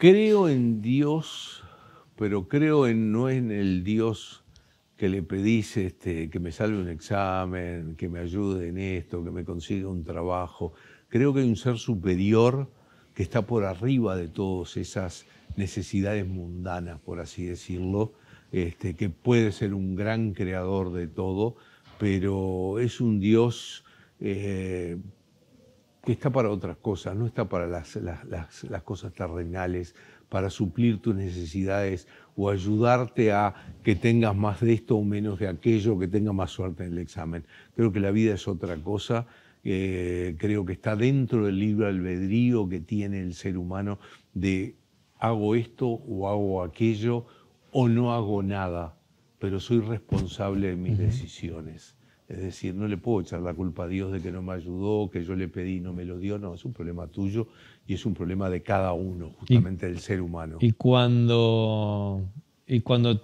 Creo en Dios, pero creo en no en el Dios que le pedís este, que me salve un examen, que me ayude en esto, que me consiga un trabajo. Creo que hay un ser superior que está por arriba de todas esas necesidades mundanas, por así decirlo, este, que puede ser un gran creador de todo, pero es un Dios eh, que está para otras cosas, no está para las, cosas terrenales, para suplir tus necesidades o ayudarte a que tengas más de esto o menos de aquello, que tengas más suerte en el examen. Creo que la vida es otra cosa, eh, creo que está dentro del libre albedrío que tiene el ser humano de hago esto o hago aquello o no hago nada, pero soy responsable de mis decisiones. Es decir, no le puedo echar la culpa a Dios de que no me ayudó, que yo le pedí no me lo dio. No, es un problema tuyo y es un problema de cada uno, justamente del ser humano. Y cuando, y cuando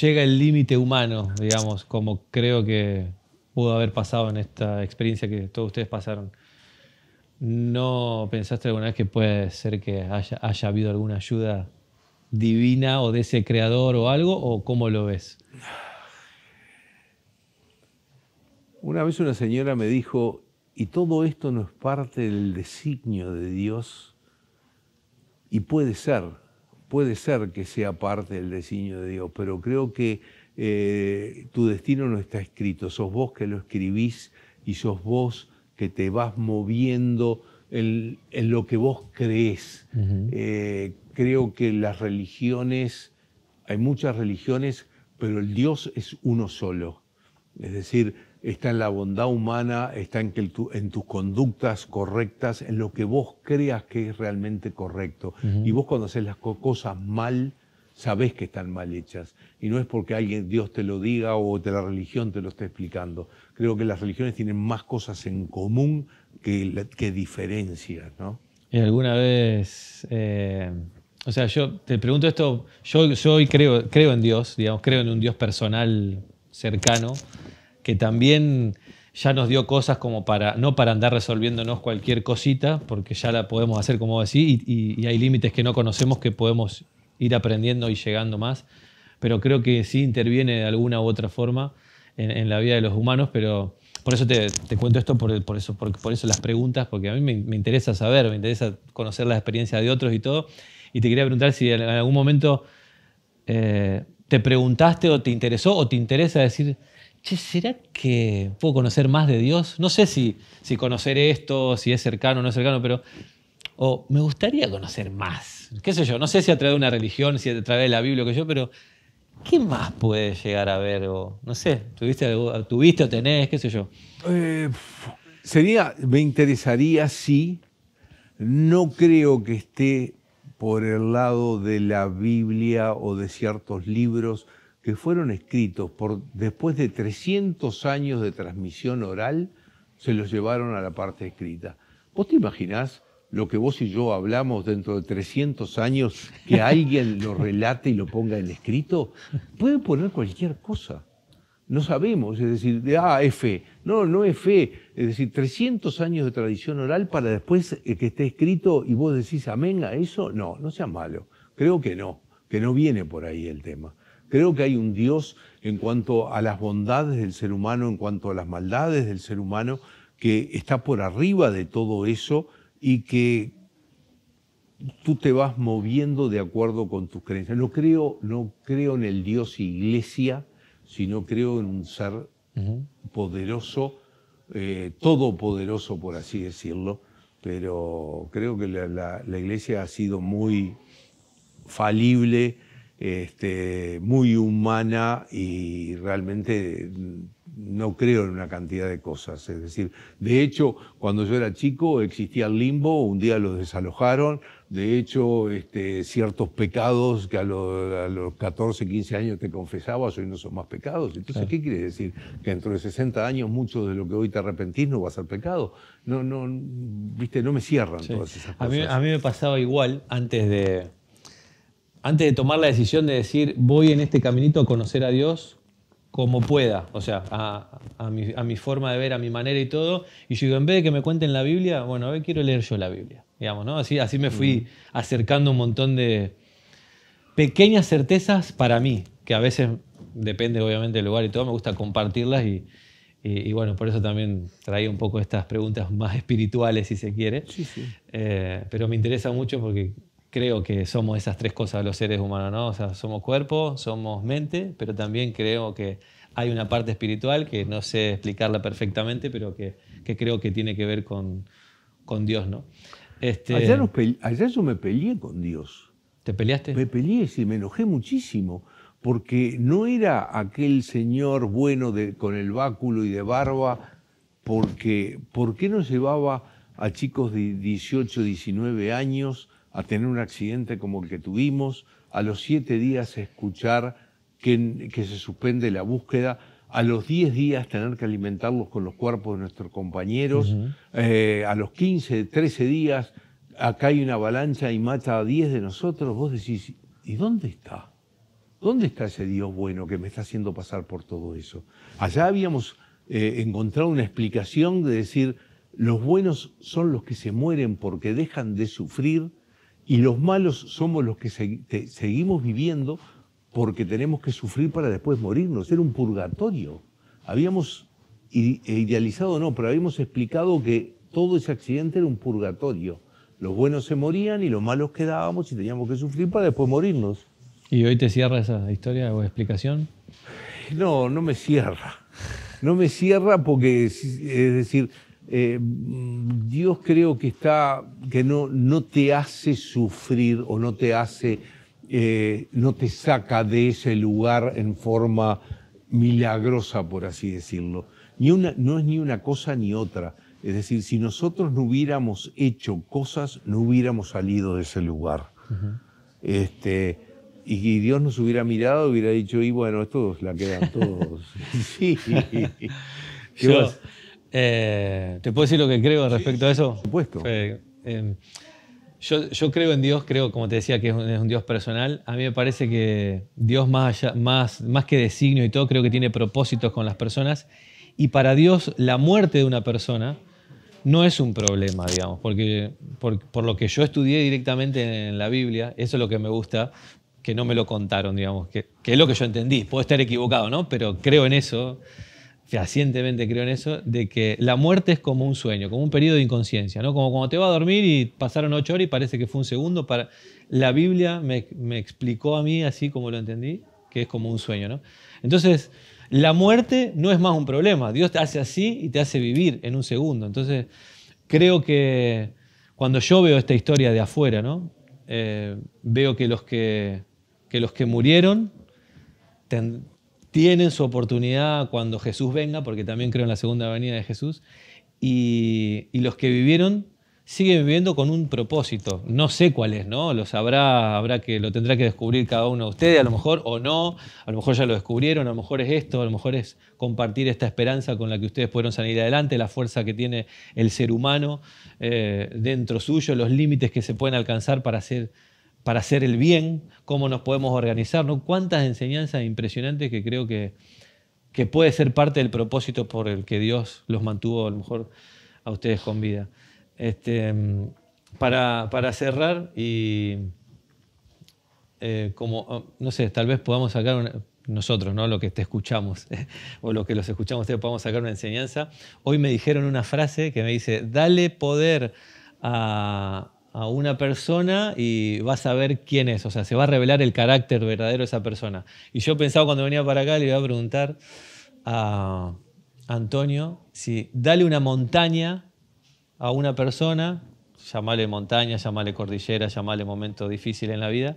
llega el límite humano, digamos, como creo que pudo haber pasado en esta experiencia que todos ustedes pasaron, ¿no pensaste alguna vez que puede ser que haya, haya habido alguna ayuda divina o de ese creador o algo? ¿O cómo lo ves? Una vez una señora me dijo, ¿y todo esto no es parte del designio de Dios? Y puede ser, puede ser que sea parte del designio de Dios, pero creo que eh, tu destino no está escrito, sos vos que lo escribís y sos vos que te vas moviendo en, lo que vos crees. Eh, creo que las religiones, hay muchas religiones, pero el Dios es uno solo. Es decir, está en la bondad humana, está en, en tus conductas correctas, en lo que vos creas que es realmente correcto. Y vos cuando haces las cosas mal, sabés que están mal hechas. Y no es porque alguien, Dios te lo diga o te la religión te lo esté explicando. Creo que las religiones tienen más cosas en común que, diferencias, ¿no? ¿Y alguna vez... Eh, o sea, yo te pregunto esto, yo, yo hoy creo, creo en Dios, digamos, creo en un Dios personal cercano, que también ya nos dio cosas como para, no para andar resolviéndonos cualquier cosita, porque ya la podemos hacer como así, y, hay límites que no conocemos que podemos ir aprendiendo y llegando más, pero creo que sí interviene de alguna u otra forma en, la vida de los humanos, pero por eso te, cuento esto, por, eso, por, eso las preguntas, porque a mí me, interesa saber, me interesa conocer la experiencia de otros y todo, y te quería preguntar si en algún momento eh, te preguntaste o te interesó o te interesa decir ¿será que puedo conocer más de Dios? No sé si, conocer esto, si es cercano o no es cercano, pero o me gustaría conocer más. ¿Qué sé yo? No sé si a través de una religión, si a través de la Biblia, o que yo, pero ¿qué más puede llegar a ver? O, no sé, ¿tuviste, ¿tuviste o tenés? ¿Qué sé yo? Eh, sería, me interesaría, sí. No creo que esté por el lado de la Biblia o de ciertos libros que fueron escritos por, después de 300 años de transmisión oral, se los llevaron a la parte escrita. ¿Vos te imaginás lo que vos y yo hablamos dentro de 300 años, que [LAUGHS] alguien lo relate y lo ponga en escrito? Pueden poner cualquier cosa. No sabemos, es decir, de, ah, es fe. No, no es fe. Es decir, 300 años de tradición oral para después eh, que esté escrito y vos decís amén a eso. No, no sea malo. Creo que no, que no viene por ahí el tema. Creo que hay un Dios en cuanto a las bondades del ser humano, en cuanto a las maldades del ser humano, que está por arriba de todo eso y que tú te vas moviendo de acuerdo con tus creencias. No creo, no creo en el Dios iglesia, sino creo en un ser poderoso, eh, todopoderoso, por así decirlo, pero creo que la iglesia ha sido muy falible este, muy humana y realmente no creo en una cantidad de cosas. Es decir, de hecho, cuando yo era chico existía el limbo, un día los desalojaron, de hecho, este, ciertos pecados que a, los 14, 15 años te confesabas, hoy no son más pecados. Entonces, ¿qué quiere decir? Que dentro de 60 años mucho de lo que hoy te arrepentís no va a ser pecado. No, no, viste, no me cierran todas esas cosas. a mí me pasaba igual antes de antes de tomar la decisión de decir, voy en este caminito a conocer a Dios como pueda, o sea, a, mi, forma de ver, a mi manera y todo, y yo digo, en vez de que me cuenten la Biblia, bueno, a ver, quiero leer yo la Biblia, digamos, ¿no? Así, me fui mm. acercando un montón de pequeñas certezas para mí, que a veces depende obviamente del lugar y todo, me gusta compartirlas y, bueno, por eso también traía un poco estas preguntas más espirituales, si se quiere. Sí, sí. Eh, pero me interesa mucho porque creo que somos esas tres cosas los seres humanos, ¿no? O sea, somos cuerpo, somos mente, pero también creo que hay una parte espiritual que no sé explicarla perfectamente, pero que, creo que tiene que ver con, con Dios, ¿no? Este... Ayer, yo me peleé con Dios. ¿Te peleaste? Me peleé, sí, me enojé muchísimo, porque no era aquel señor bueno de, con el báculo y de barba, porque ¿por qué no llevaba a chicos de 18, 19 años a tener un accidente como el que tuvimos, a los siete días escuchar que, que se suspende la búsqueda, a los diez días tener que alimentarlos con los cuerpos de nuestros compañeros, eh, a los 15, 13 días, acá hay una avalancha y mata a diez de nosotros, vos decís, ¿y dónde está? ¿Dónde está ese Dios bueno que me está haciendo pasar por todo eso? Allá habíamos eh, encontrado una explicación de decir, los buenos son los que se mueren porque dejan de sufrir y los malos somos los que seguimos viviendo porque tenemos que sufrir para después morirnos. Era un purgatorio. Habíamos e, idealizado, no, pero habíamos explicado que todo ese accidente era un purgatorio. Los buenos se morían y los malos quedábamos y teníamos que sufrir para después morirnos. ¿Y hoy te cierra esa historia o explicación? No, no me cierra. No me cierra porque, es decir, eh, Dios creo que está, que no, no te hace sufrir o no te hace, eh, no te saca de ese lugar en forma milagrosa, por así decirlo. Ni una, no es ni una cosa ni otra. Es decir, si nosotros no hubiéramos hecho cosas, no hubiéramos salido de ese lugar. este, y, Dios nos hubiera mirado, hubiera dicho, y bueno, todos la quedan todos. [LAUGHS] [LAUGHS] sí. Eh, ¿Te puedo decir lo que creo respecto a eso? Por supuesto. Em, yo, creo en Dios, creo, como te decía, que es un, Dios personal. A mí me parece que Dios, más, más, más que designio y todo, creo que tiene propósitos con las personas. Y para Dios, la muerte de una persona no es un problema, digamos, porque por, lo que yo estudié directamente en, la Biblia, eso es lo que me gusta, que no me lo contaron, digamos, que, que es lo que yo entendí. Puedo estar equivocado, ¿no? Pero creo en eso fehacientemente creo en eso, de que la muerte es como un sueño, como un periodo de inconsciencia, ¿no? Como cuando te vas a dormir y pasaron ocho horas y parece que fue un segundo. Para... La Biblia me, explicó a mí, así como lo entendí, que es como un sueño, ¿no? Entonces, la muerte no es más un problema. Dios te hace así y te hace vivir en un segundo. Entonces, creo que cuando yo veo esta historia de afuera, ¿no? Eh, veo que los que, los que murieron tienen su oportunidad cuando Jesús venga, porque también creo en la segunda venida de Jesús, y, los que vivieron siguen viviendo con un propósito. No sé cuál es, ¿no? Lo sabrá, habrá que, lo tendrá que descubrir cada uno de ustedes, a lo mejor o no, a lo mejor ya lo descubrieron, a lo mejor es esto, a lo mejor es compartir esta esperanza con la que ustedes pudieron salir adelante, la fuerza que tiene el ser humano eh, dentro suyo, los límites que se pueden alcanzar para ser para hacer el bien, cómo nos podemos organizar, ¿no? Cuántas enseñanzas impresionantes que creo que, que puede ser parte del propósito por el que Dios los mantuvo a lo mejor a ustedes con vida. Este, para, cerrar y eh, como, no sé, tal vez podamos sacar nosotros, ¿no? Lo que te escuchamos [LAUGHS] o lo que los escuchamos ustedes podamos sacar una enseñanza. Hoy me dijeron una frase que me dice, dale poder a, a una persona y vas a ver quién es, o sea, se va a revelar el carácter verdadero de esa persona. Y yo pensaba cuando venía para acá, le iba a preguntar a Antonio si dale una montaña a una persona, llamale montaña, llamale cordillera, llamale momento difícil en la vida,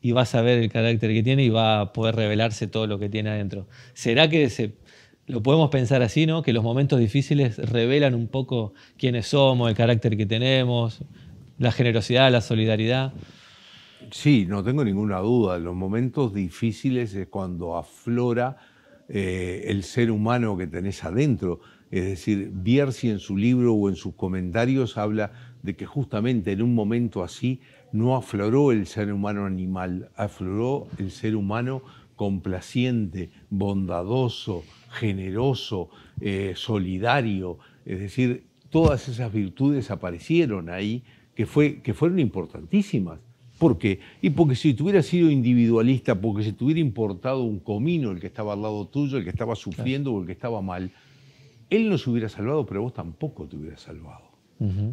y vas a ver el carácter que tiene y va a poder revelarse todo lo que tiene adentro. ¿Será que lo podemos pensar así, ¿no? Que los momentos difíciles revelan un poco quiénes somos, el carácter que tenemos, la generosidad, la solidaridad. Sí, no tengo ninguna duda. Los momentos difíciles es cuando aflora eh, el ser humano que tenés adentro. Es decir, Bierzi en su libro o en sus comentarios habla de que justamente en un momento así no afloró el ser humano animal, afloró el ser humano complaciente, bondadoso, generoso, eh, solidario. Es decir, todas esas virtudes aparecieron ahí que, fue, que fueron importantísimas. ¿Por qué? Y porque si tuviera sido individualista, porque si hubiera importado un comino el que estaba al lado tuyo, el que estaba sufriendo o el que estaba mal, él no se hubiera salvado, pero vos tampoco te hubieras salvado.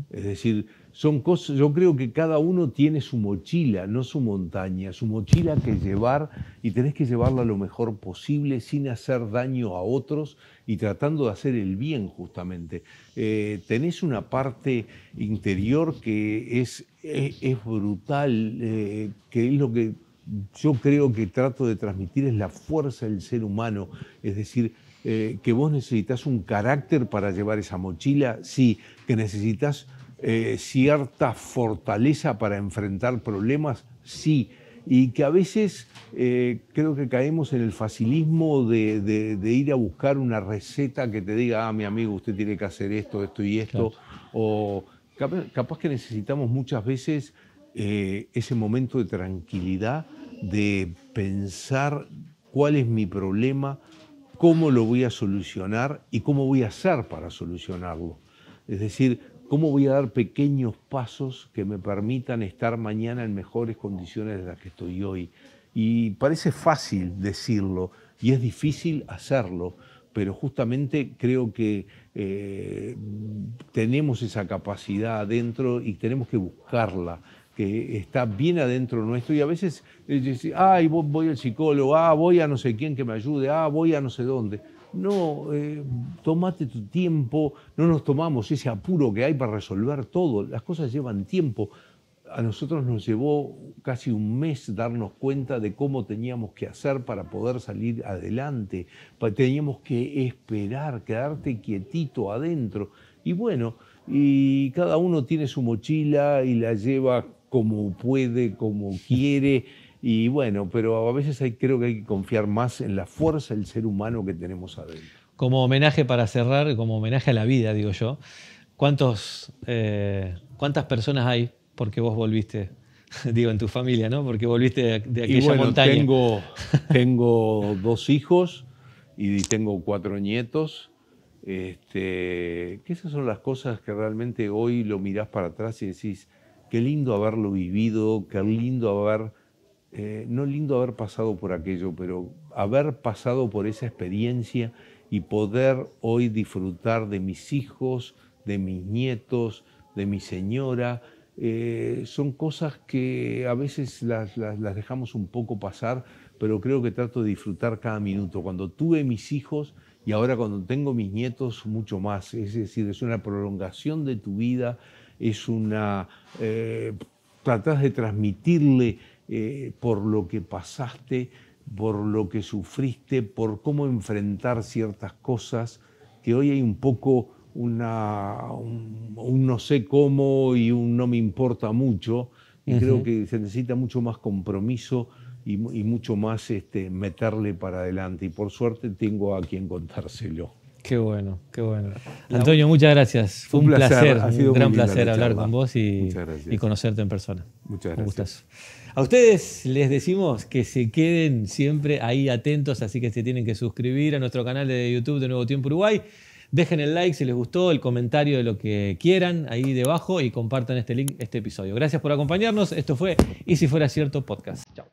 Es decir, son yo creo que cada uno tiene su mochila, no su montaña, su mochila que llevar y tenés que llevarla lo mejor posible sin hacer daño a otros y tratando de hacer el bien justamente. Eh, tenés una parte interior que es, es, brutal, eh, que es lo que yo creo que trato de transmitir, es la fuerza del ser humano, es decir, eh, que vos necesitas un carácter para llevar esa mochila, sí, que necesitas eh, cierta fortaleza para enfrentar problemas, sí, y que a veces eh, creo que caemos en el facilismo de, ir a buscar una receta que te diga, ah, mi amigo, usted tiene que hacer esto, esto y esto, o capaz, que necesitamos muchas veces ese momento de tranquilidad, de pensar cuál es mi problema, cómo lo voy a solucionar y cómo voy a hacer para solucionarlo. Es decir, cómo voy a dar pequeños pasos que me permitan estar mañana en mejores condiciones de las que estoy hoy. Y parece fácil decirlo y es difícil hacerlo, pero justamente creo que eh, tenemos esa capacidad adentro y tenemos que buscarla que está bien adentro nuestro y a veces eh, dice ay, voy al psicólogo, ah, voy a no sé quién que me ayude, ah, voy a no sé dónde. No, eh, tomate tu tiempo, no nos tomamos ese apuro que hay para resolver todo, las cosas llevan tiempo. A nosotros nos llevó casi un mes darnos cuenta de cómo teníamos que hacer para poder salir adelante, teníamos que esperar, quedarte quietito adentro. Y bueno, y cada uno tiene su mochila y la lleva como puede, como quiere. Y bueno, pero a veces hay, creo que hay que confiar más en la fuerza del ser humano que tenemos adentro. Como homenaje para cerrar, como homenaje a la vida, digo yo, ¿cuántos, eh, ¿cuántas personas hay porque vos volviste? [LAUGHS] Digo, en tu familia, ¿no? Porque volviste de, aquella Tengo, [LAUGHS] tengo dos hijos y tengo cuatro nietos. Este, que esas son las cosas que realmente hoy lo mirás para atrás y decís, qué lindo haberlo vivido, qué lindo haber, eh, no lindo haber pasado por aquello, pero haber pasado por esa experiencia y poder hoy disfrutar de mis hijos, de mis nietos, de mi señora. Eh, son cosas que a veces las dejamos un poco pasar, pero creo que trato de disfrutar cada minuto. Cuando tuve mis hijos, y ahora cuando tengo mis nietos mucho más, es decir, es una prolongación de tu vida, es una... Eh, tratás de transmitirle eh, por lo que pasaste, por lo que sufriste, por cómo enfrentar ciertas cosas, que hoy hay un poco una, un, no sé cómo y un no me importa mucho, y creo que se necesita mucho más compromiso y, mucho más este, meterle para adelante, y por suerte tengo a quien contárselo. Qué bueno, qué bueno. Antonio, muchas gracias. Fue un, placer, ha sido un gran placer hablar con vos y, conocerte en persona. Muchas gracias. A ustedes les decimos que se queden siempre ahí atentos, así que se tienen que suscribir a nuestro canal de YouTube de Nuevo Tiempo Uruguay. Dejen el like si les gustó, el comentario de lo que quieran ahí debajo y compartan este link, este episodio. Gracias por acompañarnos. Esto fue Y si fuera cierto podcast. Chao.